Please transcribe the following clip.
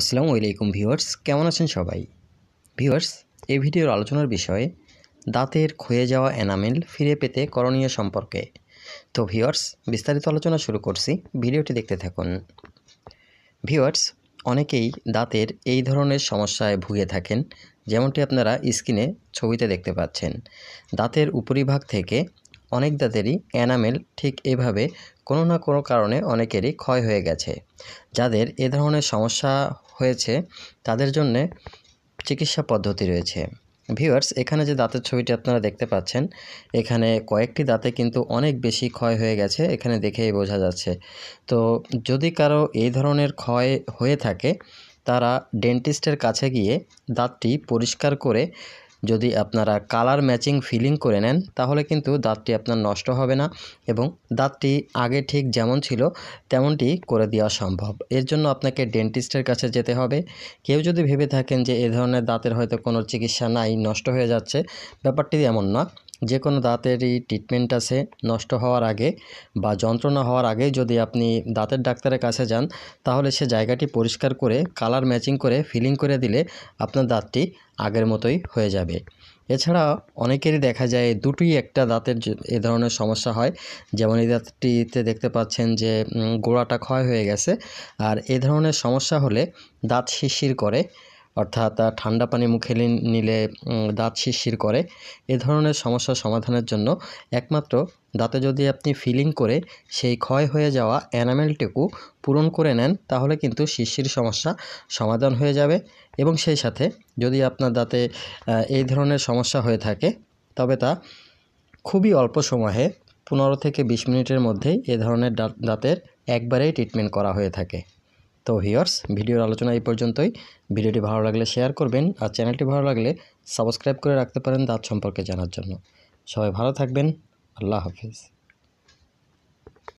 আসসালামু আলাইকুম ভিউয়ার্স কেমন আছেন সবাই ভিউয়ার্স এই ভিডিওর আলোচনার বিষয়ে দাঁতের ক্ষয়ে যাওয়া এনামেল ফিরে পেতে করণীয় সম্পর্কে তো ভিউয়ার্স বিস্তারিত আলোচনা শুরু করছি ভিডিওটি দেখতে থাকুন ভিউয়ার্স অনেকেই দাঁতের এই ধরনের সমস্যায় ভুগে থাকেন যেমনটি আপনারা স্ক্রিনে ছবিতে দেখতে পাচ্ছেন দাঁতের উপরিভাগ থেকে অনেক দাঁতেরই অ্যানামেল ঠিক এভাবে কোনো না কোনো কারণে অনেকেরই ক্ষয় হয়ে গেছে যাদের এ ধরনের সমস্যা হয়েছে তাদের জন্যে চিকিৎসা পদ্ধতি রয়েছে ভিউয়ার্স এখানে যে দাঁতের ছবিটি আপনারা দেখতে পাচ্ছেন এখানে কয়েকটি দাঁতে কিন্তু অনেক বেশি ক্ষয় হয়ে গেছে এখানে দেখেই বোঝা যাচ্ছে তো যদি কারো এই ধরনের ক্ষয় হয়ে থাকে তারা ডেন্টিস্টের কাছে গিয়ে দাঁতটি পরিষ্কার করে যদি আপনারা কালার ম্যাচিং ফিলিং করে নেন তাহলে কিন্তু দাঁতটি আপনার নষ্ট হবে না এবং দাঁতটি আগে ঠিক যেমন ছিল তেমনটি করে দেওয়া সম্ভব এর জন্য আপনাকে ডেন্টিস্টের কাছে যেতে হবে কেউ যদি ভেবে থাকেন যে এ ধরনের দাঁতের হয়তো কোনো চিকিৎসা নাই নষ্ট হয়ে যাচ্ছে ব্যাপারটি এমন না যে কোনো দাঁতেরই ট্রিটমেন্ট আছে নষ্ট হওয়ার আগে বা যন্ত্রণা হওয়ার আগে যদি আপনি দাঁতের ডাক্তারের কাছে যান তাহলে সে জায়গাটি পরিষ্কার করে কালার ম্যাচিং করে ফিলিং করে দিলে আপনার দাঁতটি আগের মতোই হয়ে যাবে এছাড়া অনেকেরই দেখা যায় দুটি একটা দাঁতের এ ধরনের সমস্যা হয় যেমন এই দাঁতটিতে দেখতে পাচ্ছেন যে গোড়াটা ক্ষয় হয়ে গেছে আর এ ধরনের সমস্যা হলে দাঁত শিরশির করে অর্থাৎ ঠান্ডা পানি মুখে নিলে দাঁত শিরশির করে এ ধরনের সমস্যা সমাধানের জন্য একমাত্র দাঁতে যদি আপনি ফিলিং করে সেই ক্ষয় হয়ে যাওয়া অ্যানামেলটুকু পূরণ করে নেন তাহলে কিন্তু শিরশির সমস্যা সমাধান হয়ে যাবে এবং সেই সাথে যদি আপনার দাঁতে এই ধরনের সমস্যা হয়ে থাকে তবে তা খুবই অল্প সময়ে পনেরো থেকে বিশ মিনিটের মধ্যেই এ ধরনের দাঁতের একবারেই ট্রিটমেন্ট করা হয়ে থাকে তো হিয়ার্স ভিডিওর আলোচনা এই পর্যন্তই ভিডিওটি ভালো লাগলে শেয়ার করবেন আর চ্যানেলটি ভালো লাগলে সাবস্ক্রাইব করে রাখতে পারেন দাঁত সম্পর্কে জানার জন্য সবাই ভালো থাকবেন আল্লাহ হাফিজ